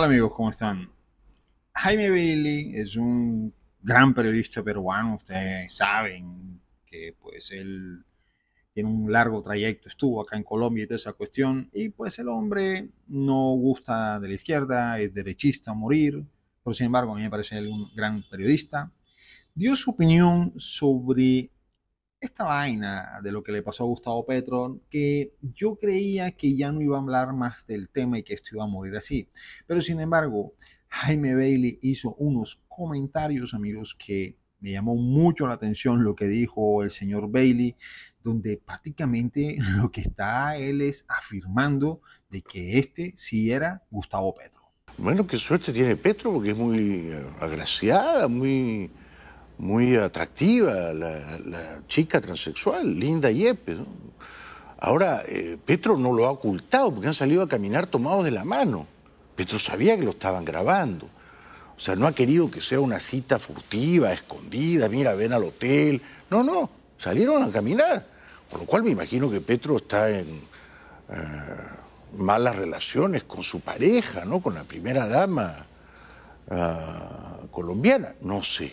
Hola amigos, ¿cómo están? Jaime Bailey es un gran periodista peruano, ustedes saben que pues él tiene un largo trayecto, estuvo acá en Colombia y toda esa cuestión, y pues el hombre no gusta de la izquierda, es derechista a morir, pero sin embargo a mí me parece un gran periodista. Dio su opinión sobre esta vaina de lo que le pasó a Gustavo Petro, que yo creía que ya no iba a hablar más del tema y que esto iba a morir así. Pero sin embargo, Jaime Bailey hizo unos comentarios, amigos, que me llamó mucho la atención lo que dijo el señor Bailey, donde prácticamente lo que está él es afirmando de que este sí era Gustavo Petro. Bueno, qué suerte tiene Petro porque es muy eh, agraciada, muy muy atractiva, la, chica transexual, Linda Yepes. Ahora, eh, Petro no lo ha ocultado porque han salido a caminar tomados de la mano. Petro sabía que lo estaban grabando. O sea, no ha querido que sea una cita furtiva, escondida, mira, ven al hotel. No, no, salieron a caminar. Con lo cual me imagino que Petro está en eh, malas relaciones con su pareja, ¿no? Con la primera dama ah, colombiana. No sé.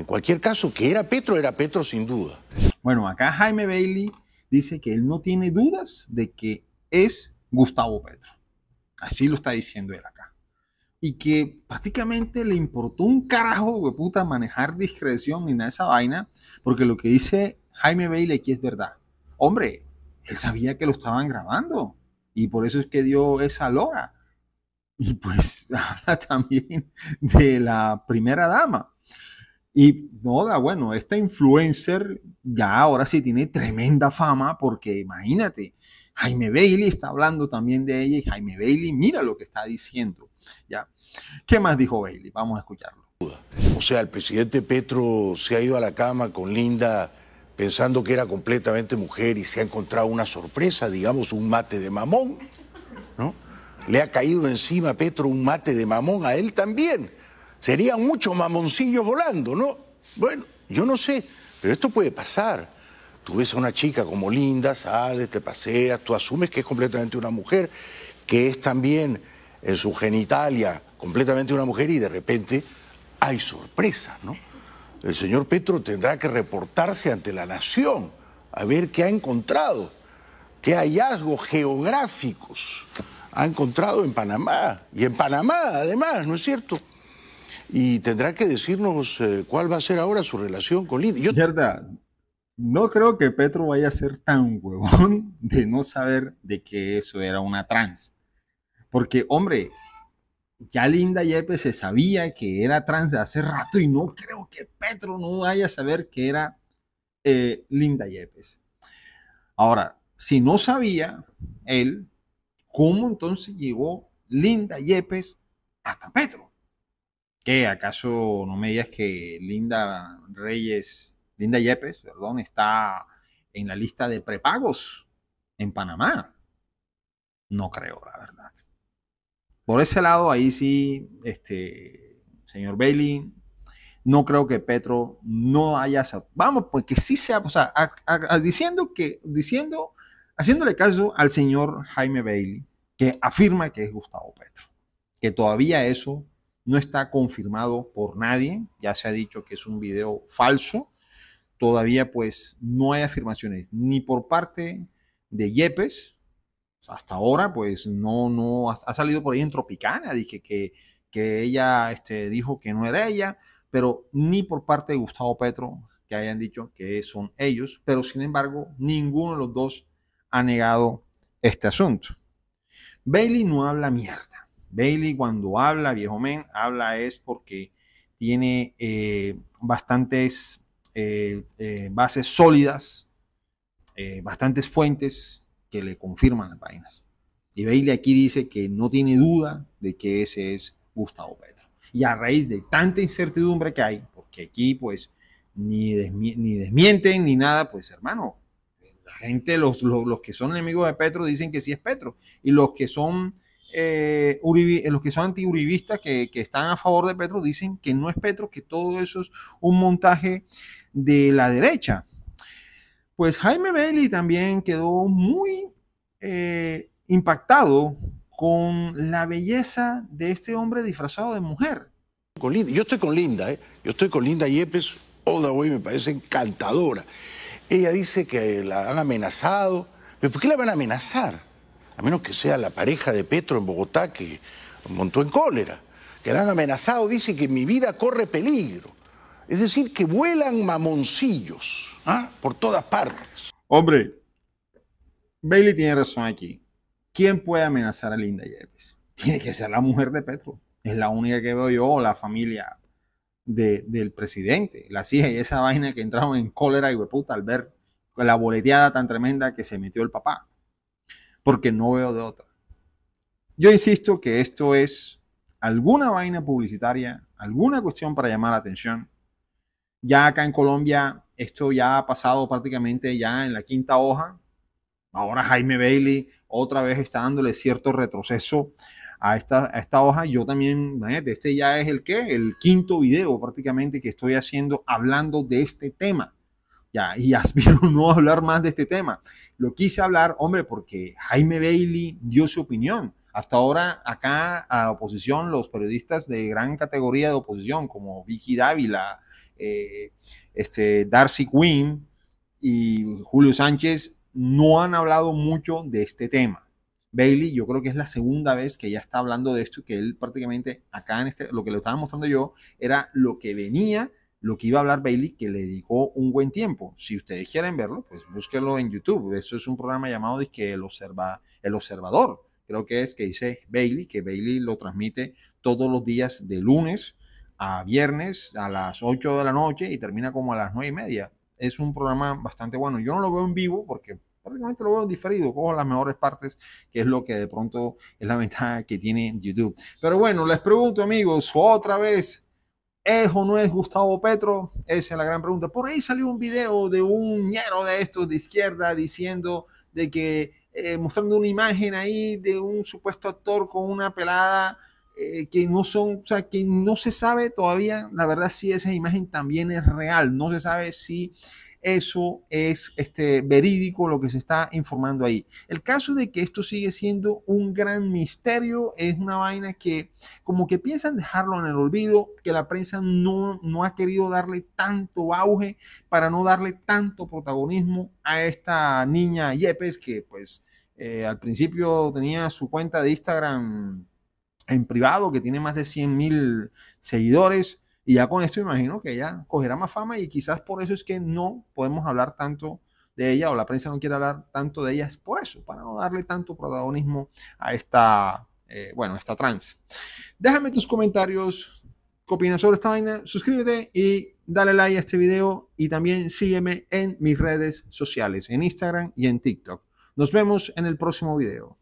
En cualquier caso, que era Petro, era Petro sin duda. Bueno, acá Jaime Bailey dice que él no tiene dudas de que es Gustavo Petro. Así lo está diciendo él acá. Y que prácticamente le importó un carajo, de manejar discreción ni nada esa vaina, porque lo que dice Jaime Bailey aquí es verdad. Hombre, él sabía que lo estaban grabando y por eso es que dio esa lora. Y pues habla también de la primera dama. Y no da, bueno, esta influencer ya ahora sí tiene tremenda fama porque imagínate, Jaime Bailey está hablando también de ella y Jaime Bailey mira lo que está diciendo. ¿ya? ¿Qué más dijo Bailey? Vamos a escucharlo. O sea, el presidente Petro se ha ido a la cama con Linda pensando que era completamente mujer y se ha encontrado una sorpresa, digamos, un mate de mamón, ¿no? Le ha caído encima a Petro un mate de mamón a él también serían muchos mamoncillos volando, ¿no? Bueno, yo no sé, pero esto puede pasar. Tú ves a una chica como linda, sales, te paseas, tú asumes que es completamente una mujer, que es también en su genitalia completamente una mujer y de repente hay sorpresa, ¿no? El señor Petro tendrá que reportarse ante la nación a ver qué ha encontrado, qué hallazgos geográficos ha encontrado en Panamá, y en Panamá además, ¿no es cierto? y tendrá que decirnos eh, cuál va a ser ahora su relación con Linda. Yo... no creo que Petro vaya a ser tan huevón de no saber de que eso era una trans. Porque, hombre, ya Linda Yepes se sabía que era trans de hace rato y no creo que Petro no vaya a saber que era eh, Linda Yepes. Ahora, si no sabía él, ¿cómo entonces llegó Linda Yepes hasta Petro? ¿Qué? ¿Acaso no me digas que Linda Reyes, Linda Yepes, perdón, está en la lista de prepagos en Panamá? No creo, la verdad. Por ese lado, ahí sí, este, señor Bailey, no creo que Petro no haya, vamos, porque pues, sí sea, o sea, diciendo que, diciendo, haciéndole caso al señor Jaime Bailey, que afirma que es Gustavo Petro, que todavía eso no está confirmado por nadie, ya se ha dicho que es un video falso, todavía pues no hay afirmaciones ni por parte de Yepes, hasta ahora pues no, no, ha, salido por ahí en Tropicana, dije que, ella este, dijo que no era ella, pero ni por parte de Gustavo Petro que hayan dicho que son ellos, pero sin embargo ninguno de los dos ha negado este asunto. Bailey no habla mierda. Bailey cuando habla, viejo men, habla es porque tiene eh, bastantes eh, eh, bases sólidas, bastantes fuentes que le confirman las vainas. Y Bailey aquí dice que no tiene duda de que ese es Gustavo Petro. Y a raíz de tanta incertidumbre que hay, porque aquí pues ni, ni desmienten ni nada, pues hermano, la gente, los que son enemigos de Petro dicen que sí es Petro. Y los que son eh, eh, los que son antiuribistas, que, que están a favor de Petro, dicen que no es Petro, que todo eso es un montaje de la derecha. Pues Jaime Bailey también quedó muy eh, impactado con la belleza de este hombre disfrazado de mujer. Yo estoy con Linda, yo estoy con Linda Yepes, hoy me parece encantadora. Ella dice que la han amenazado. ¿Pero por qué la van a amenazar? a menos que sea la pareja de Petro en Bogotá que montó en cólera, que la han amenazado, dice que mi vida corre peligro. Es decir, que vuelan mamoncillos ¿ah? por todas partes. Hombre, Bailey tiene razón aquí. ¿Quién puede amenazar a Linda Yepes? Tiene que ser la mujer de Petro. Es la única que veo yo, la familia del presidente, la hija y esa vaina que entraron en cólera y hueputa al ver la boleteada tan tremenda que se metió el papá porque no veo de otra. Yo insisto que esto es alguna vaina publicitaria, alguna cuestión para llamar la atención. Ya acá en Colombia esto ya ha pasado prácticamente ya en la quinta hoja. Ahora Jaime Bailey otra vez está dándole cierto retroceso a esta, a esta hoja. Yo también, este ya es el qué, el quinto video prácticamente que estoy haciendo hablando de este tema ya, y aspiro no hablar más de este tema. Lo quise hablar, hombre, porque Jaime Bailey dio su opinión. Hasta ahora, acá a la oposición, los periodistas de gran categoría de oposición, como Vicky Dávila, eh, este, Darcy Quinn y Julio Sánchez, no han hablado mucho de este tema. Bailey, yo creo que es la segunda vez que ya está hablando de esto, que él prácticamente acá en este, lo que le estaba mostrando yo, era lo que venía lo que iba a hablar Bailey, que le dedicó un buen tiempo. Si ustedes quieren verlo, pues búsquenlo en YouTube. Eso es un programa llamado que el, el Observador, creo que es que dice Bailey, que Bailey lo transmite todos los días de lunes a viernes a las 8 de la noche y termina como a las 9 y media. Es un programa bastante bueno. Yo no lo veo en vivo porque prácticamente lo veo diferido, cojo las mejores partes, que es lo que de pronto es la ventaja que tiene YouTube. Pero bueno, les pregunto amigos, otra vez, ¿Es o no es Gustavo Petro? Esa es la gran pregunta. Por ahí salió un video de un ñero de estos de izquierda diciendo de que, eh, mostrando una imagen ahí de un supuesto actor con una pelada eh, que no son, o sea, que no se sabe todavía, la verdad, si esa imagen también es real. No se sabe si eso es este, verídico lo que se está informando ahí. El caso de que esto sigue siendo un gran misterio es una vaina que como que piensan dejarlo en el olvido, que la prensa no, no ha querido darle tanto auge para no darle tanto protagonismo a esta niña Yepes que pues eh, al principio tenía su cuenta de Instagram en privado que tiene más de 100 mil seguidores y ya con esto imagino que ella cogerá más fama y quizás por eso es que no podemos hablar tanto de ella o la prensa no quiere hablar tanto de ella, es por eso, para no darle tanto protagonismo a esta, eh, bueno, esta trans. Déjame tus comentarios, qué opinas sobre esta vaina, suscríbete y dale like a este video y también sígueme en mis redes sociales, en Instagram y en TikTok. Nos vemos en el próximo video.